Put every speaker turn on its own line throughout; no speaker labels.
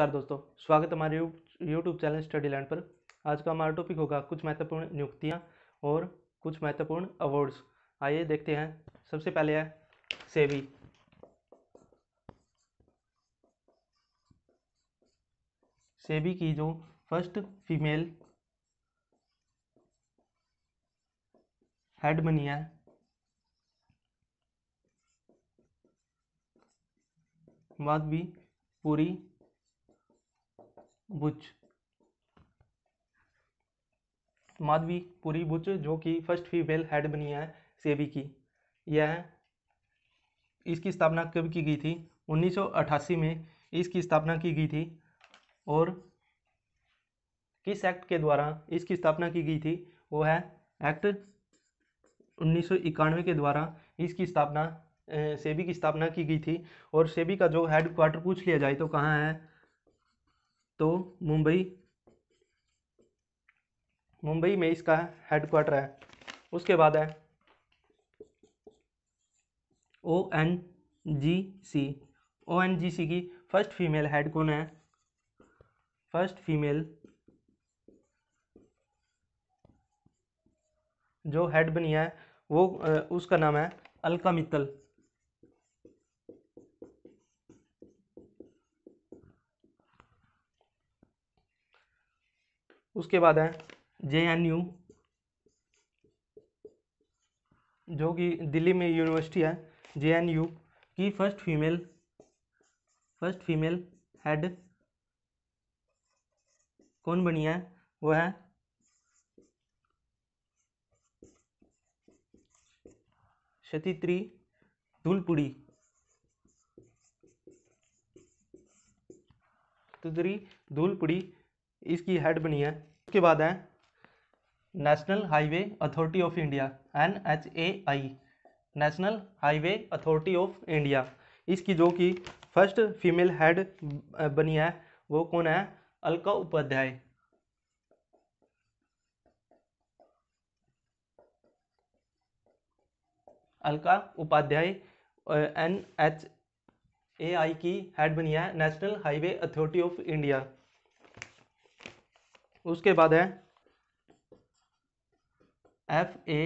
नमस्कार दोस्तों स्वागत हमारे यूट्यूब चैनल स्टडी लैंड पर आज का हमारा टॉपिक होगा कुछ महत्वपूर्ण नियुक्तियां और कुछ महत्वपूर्ण अवार्ड्स आइए देखते हैं सबसे पहले है सेवी सेबी की जो फर्स्ट फीमेल हेड बनी है बात भी पूरी बुच माधवी पुरी बुच जो कि फर्स्ट फीमेल हेड बनी है सेबी की यह इसकी स्थापना कब की गई थी 1988 में इसकी स्थापना की गई थी और किस एक्ट के द्वारा इसकी स्थापना की गई थी वो है एक्ट उन्नीस के द्वारा इसकी स्थापना सेबी की स्थापना की गई थी और सेबी का जो हेड क्वार्टर पूछ लिया जाए तो कहाँ है तो मुंबई मुंबई में इसका हेडक्वार्टर है उसके बाद है ओ एन जी सी ओ एन जी सी की फर्स्ट फीमेल हेड कौन है फर्स्ट फीमेल जो हेड बनी है वो उसका नाम है अलका मित्तल उसके बाद है जे एन यू जो कि दिल्ली में यूनिवर्सिटी है जे एन यू की first female first female head कौन बनी है वो है शतित्री धुलपुड़ी तुदरी धूलपुड़ी इसकी हेड बनी है उसके बाद है national highway authority of India N H A I national highway authority of India इसकी जो कि फर्स्ट फीमेल हेड बनी है वो कौन है Alka Upadhyay Alka Upadhyay N H A I की हेड बनी है national highway authority of India उसके बाद है एफ ए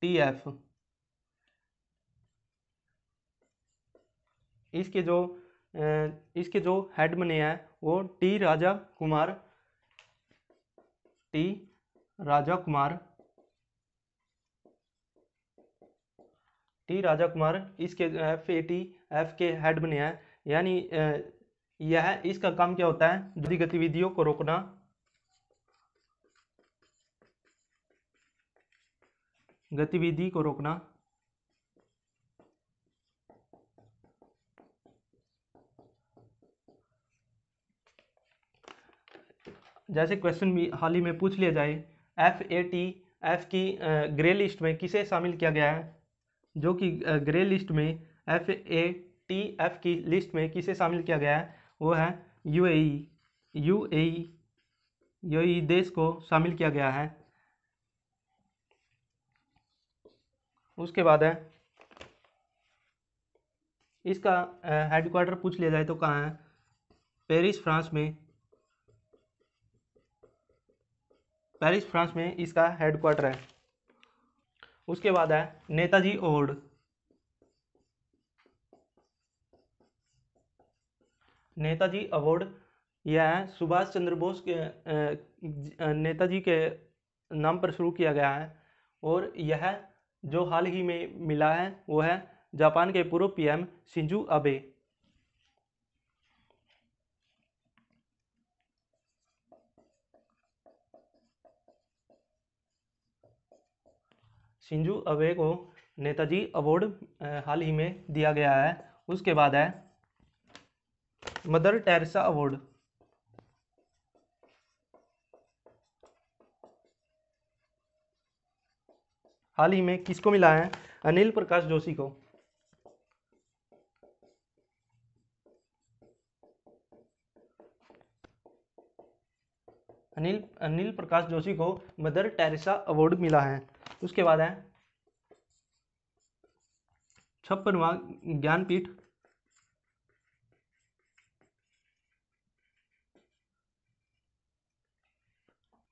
टी एफ इसके जो इसके जो हेड बने हैं वो T Raja Kumar T Raja Kumar T Raja Kumar इसके एफ ए टी एफ के हेड बने हैं यानी यह इसका काम क्या होता है गतिविधियों को रोकना गतिविधि को रोकना जैसे क्वेश्चन भी हाल ही में पूछ लिया जाए एफ ए टी एफ की ग्रे लिस्ट में किसे शामिल किया गया है जो कि ग्रे लिस्ट में एफ ए टी एफ की लिस्ट में किसे शामिल किया गया है वो है यूएई यूएई यूएई देश को शामिल किया गया है उसके बाद है इसका हेडक्वार्टर पूछ लिया जाए तो कहाँ है पेरिस फ्रांस में पेरिस फ्रांस में इसका हेडक्वार्टर है उसके बाद है नेताजी ओड नेताजी अवार्ड यह सुभाष चंद्र बोस के नेताजी के नाम पर शुरू किया गया है और यह जो हाल ही में मिला है वो है जापान के पूर्व पीएम सिंजू अबे सिंजू अबे को नेताजी अवार्ड हाल ही में दिया गया है उसके बाद है मदर टेरेसा अवार्ड हाल ही में किसको मिला है अनिल प्रकाश जोशी को अनिल अनिल प्रकाश जोशी को मदर टेरेसा अवार्ड मिला है उसके बाद है छप्पनवा ज्ञानपीठ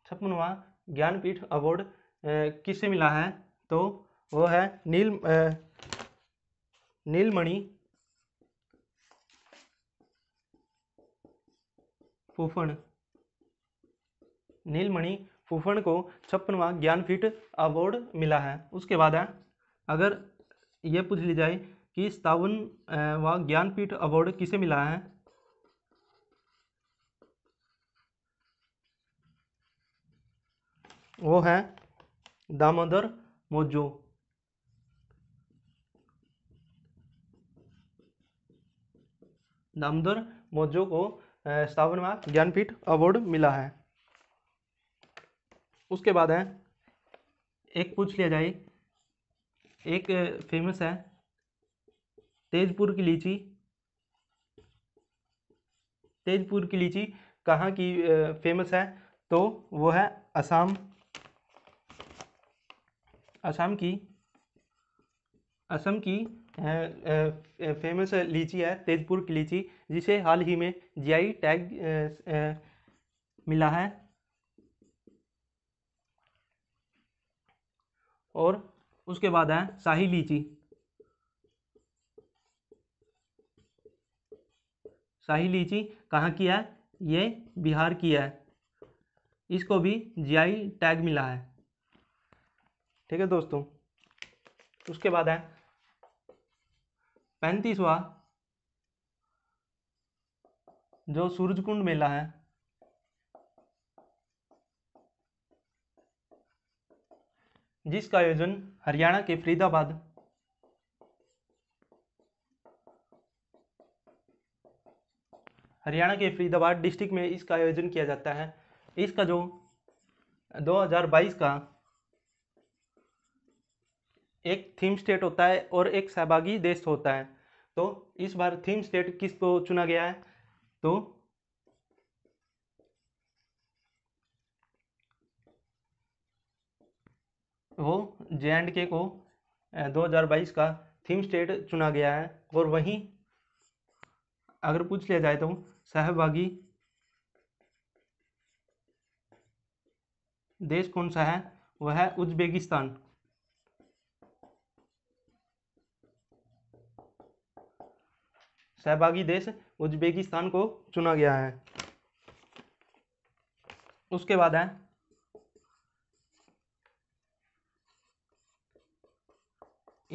छप्पनवा ज्ञानपीठ अवार्ड किससे मिला है तो वो है नील नीलमणि फूफण नीलमणि फूफण को छप्पनवा ज्ञानपीठ अवार्ड मिला है उसके बाद है अगर ये पूछ ली जाए कि सतावन व ज्ञानपीठ अवार्ड किसे मिला है वो है दामोदर मोजो दामोदर मोजो को सावनवा ज्ञानपीठ अवार्ड मिला है उसके बाद है एक पूछ लिया जाए एक फेमस है तेजपुर की लीची तेजपुर की लीची कहाँ की फेमस है तो वो है असम असम की असम की फेमस लीची है तेजपुर की लीची जिसे हाल ही में जीआई टैग मिला है और उसके बाद है शाही लीची शाही लीची कहाँ की है ये बिहार की है इसको भी जीआई टैग मिला है ठीक है दोस्तों उसके बाद है पैंतीसवा जो सूरजकुंड मेला है जिसका आयोजन हरियाणा के फरीदाबाद हरियाणा के फरीदाबाद डिस्ट्रिक्ट में इसका आयोजन किया जाता है इसका जो 2022 का एक थीम स्टेट होता है और एक सहभागी देश होता है तो इस बार थीम स्टेट किस को चुना गया है तो वो जे एंड के को 2022 का थीम स्टेट चुना गया है और वहीं अगर पूछ लिया जाए तो सहभागी देश कौन सा है वह है उज्बेकिस्तान सहभागी देश उज्बेकिस्तान को चुना गया है उसके बाद है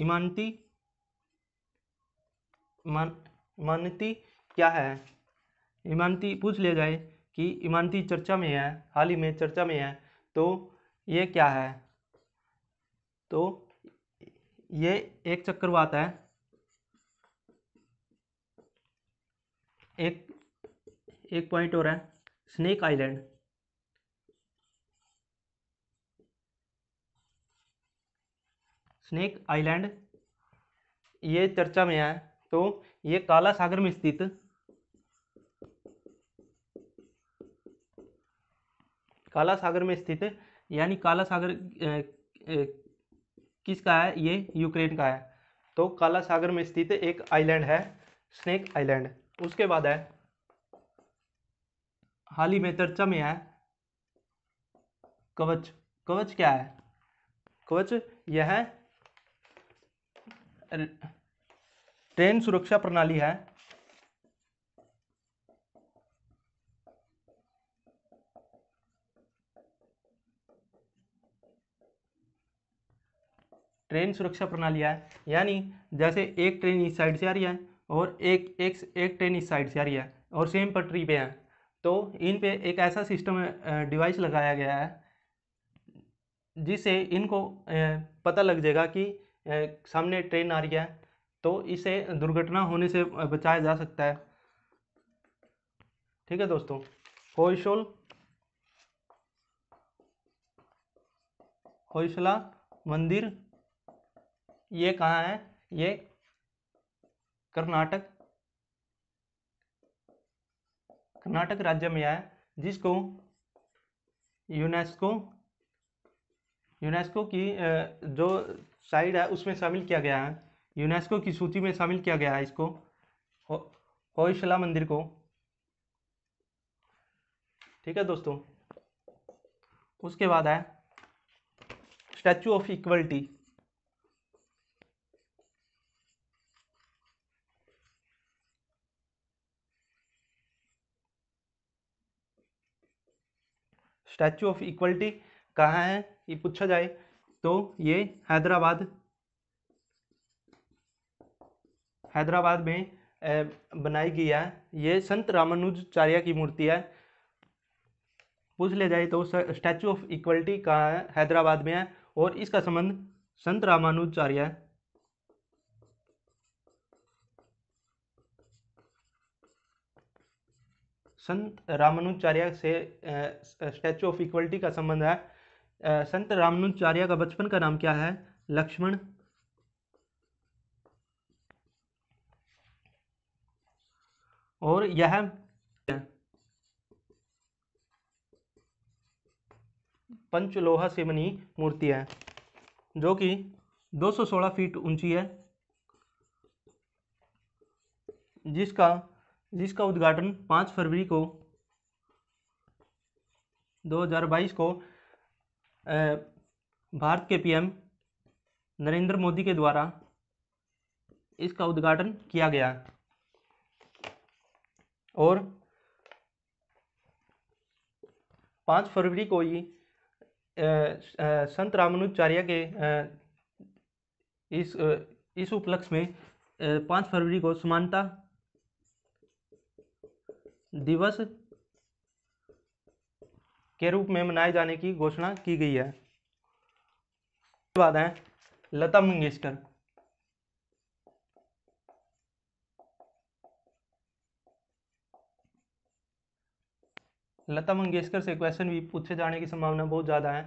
इमानती इमानती क्या है इमानती पूछ लिया जाए कि इमानती चर्चा में है हाल ही में चर्चा में है तो ये क्या है तो ये एक चक्रवात है एक एक पॉइंट और है स्नेक आइलैंड स्नेक आइलैंड ये चर्चा में है तो ये काला सागर में स्थित काला सागर में स्थित यानी काला सागर किसका है ये यूक्रेन का है तो काला सागर में स्थित एक आइलैंड है स्नेक आइलैंड उसके बाद है हाल ही में चर्चा में है कवच कवच क्या है कवच यह है ट्रेन सुरक्षा प्रणाली है ट्रेन सुरक्षा प्रणाली है यानी जैसे एक ट्रेन इस साइड से आ रही है और एक एक एक टेनिस साइड से आ रही है और सेम पटरी पे है तो इन पे एक ऐसा सिस्टम डिवाइस लगाया गया है जिससे इनको पता लग जाएगा कि सामने ट्रेन आ रही है तो इसे दुर्घटना होने से बचाया जा सकता है ठीक है दोस्तों होशोल होशला मंदिर ये कहाँ है ये कर्नाटक कर्नाटक राज्य में आया जिसको यूनेस्को यूनेस्को की जो साइड है उसमें शामिल किया गया है यूनेस्को की सूची में शामिल किया गया है इसको हो, मंदिर को ठीक है दोस्तों उसके बाद है statue of equality statue of equality कहाँ है ये पूछा जाए तो ये हैदराबाद हैदराबाद में बनाई गई है ये संत रामानुजाचार्य की मूर्ति है पूछ ले जाए तो स्टैचू ऑफ इक्वलिटी कहाँ है हैदराबाद में है और इसका संबंध संत रामानुजाचार्य संत रामानुचार्य से स्टैचू ऑफ इक्वलिटी का संबंध है संत रामानुचार्य का बचपन का नाम क्या है लक्ष्मण और यह पंचलोहा से बनी मूर्ति है जो कि 216 फीट ऊंची है जिसका जिसका उद्घाटन 5 फरवरी को 2022 को भारत के पीएम नरेंद्र मोदी के द्वारा इसका उद्घाटन किया गया और पाँच फरवरी को ही संत रामानुजाचार्य के इस इस उपलक्ष्य में पाँच फरवरी को समानता दिवस के रूप में मनाए जाने की घोषणा की गई है बाद है लता मंगेशकर लता मंगेशकर से क्वेश्चन भी पूछे जाने की संभावना बहुत ज़्यादा है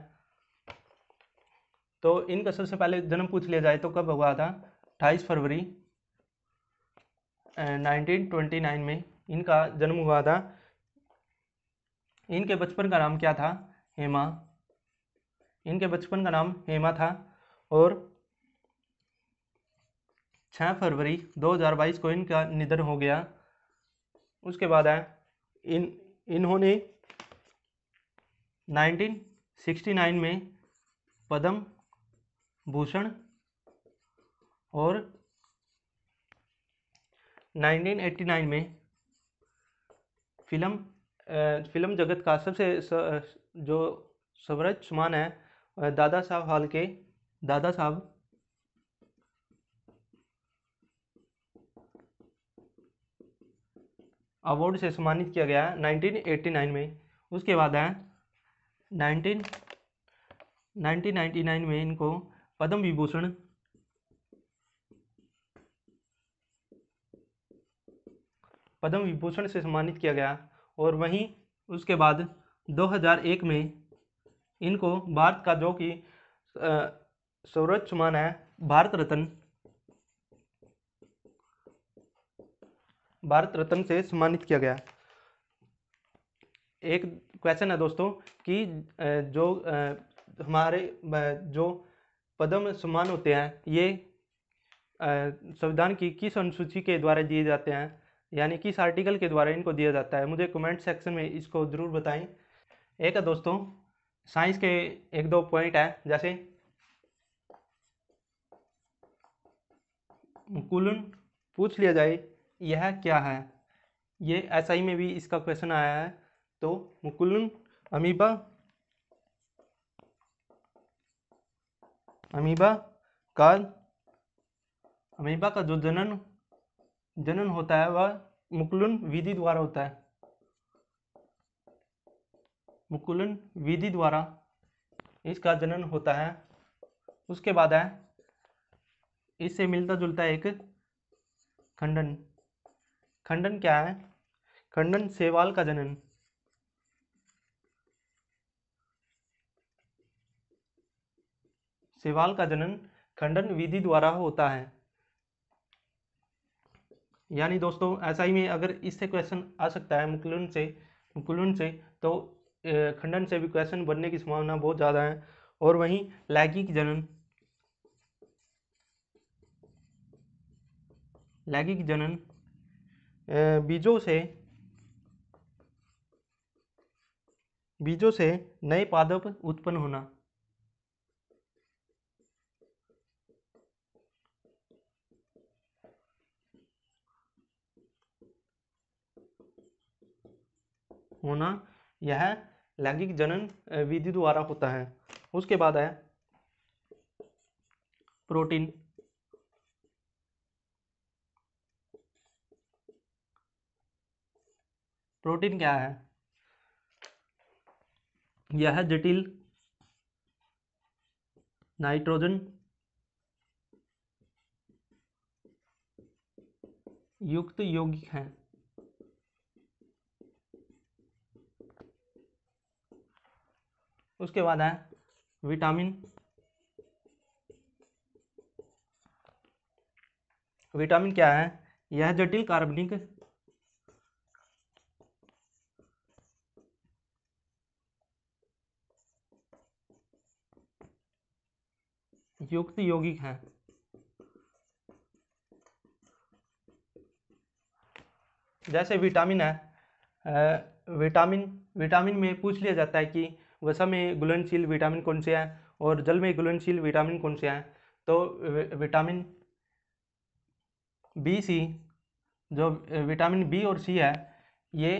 तो इनका सबसे पहले जन्म पूछ लिया जाए तो कब हुआ था अठाईस फरवरी नाइनटीन ट्वेंटी नाइन में इनका जन्म हुआ था इनके बचपन का नाम क्या था हेमा इनके बचपन का नाम हेमा था और 6 फरवरी 2022 को इनका निधन हो गया उसके बाद है इन इन्होंने 1969 में पद्म भूषण और 1989 में फिल्म फिल्म जगत का सबसे स, जो स्वरज सुमान है दादा साहब हाल के दादा साहब अवार्ड से सम्मानित किया गया है 1989 में उसके बाद है 19 1999 में इनको पद्म विभूषण पद्म विभूषण से सम्मानित किया गया और वहीं उसके बाद 2001 में इनको भारत का जो कि सर्वोच्च मान है भारत रत्न भारत रत्न से सम्मानित किया गया एक क्वेश्चन है दोस्तों कि जो हमारे जो पद्म सम्मान होते हैं ये संविधान की किस अनुसूची के द्वारा दिए जाते हैं यानी किस आर्टिकल के द्वारा इनको दिया जाता है मुझे कमेंट सेक्शन में इसको ज़रूर बताएं एक है दोस्तों साइंस के एक दो पॉइंट है जैसे कुलन पूछ लिया जाए यह क्या है ये एसआई में भी इसका क्वेश्चन आया है तो मुकुलन अमीबा अमीबा का अमीबा का जो जनन जनन होता है वह मुकुलन विधि द्वारा होता है मुकुलन विधि द्वारा इसका जनन होता है उसके बाद है इससे मिलता जुलता एक खंडन खंडन क्या है खंडन सेवाल का जनन सेवाल का जनन खंडन विधि द्वारा होता है यानी दोस्तों ऐसा ही में अगर इससे क्वेश्चन आ सकता है मुकुलन से मुकुलन से तो खंडन से भी क्वेश्चन बनने की संभावना बहुत ज़्यादा है और वहीं लैगिक जनन लैगिक जनन बीजों से बीजों से नए पादप उत्पन्न होना होना यह लैंगिक जनन विधि द्वारा होता है उसके बाद है प्रोटीन प्रोटीन क्या है यह जटिल नाइट्रोजन युक्त यौगिक हैं उसके बाद है विटामिन विटामिन क्या है यह जटिल कार्बनिक युक्त यौगिक है जैसे विटामिन है विटामिन विटामिन में पूछ लिया जाता है कि वसा में घुलनशील विटामिन कौन से हैं और जल में घुलनशील विटामिन कौन से हैं तो विटामिन बी सी जो विटामिन बी और सी है ये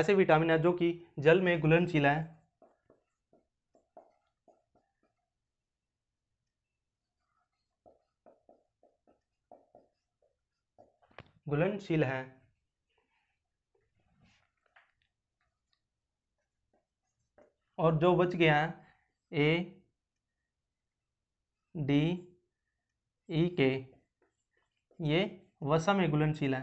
ऐसे विटामिन है जो कि जल में घुलनशील है घुलनशील हैं और जो बच गया ए डी ई के ये वसा में घुलनशील है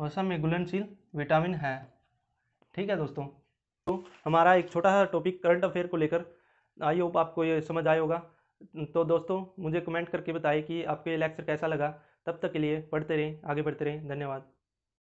वसा में घुलनशील विटामिन है ठीक है दोस्तों तो हमारा एक छोटा सा टॉपिक करंट अफेयर को लेकर आई होप आपको ये समझ आया होगा तो दोस्तों मुझे कमेंट करके बताइए कि आपको ये लेक्चर कैसा लगा तब तक के लिए पढ़ते रहें आगे बढ़ते रहें धन्यवाद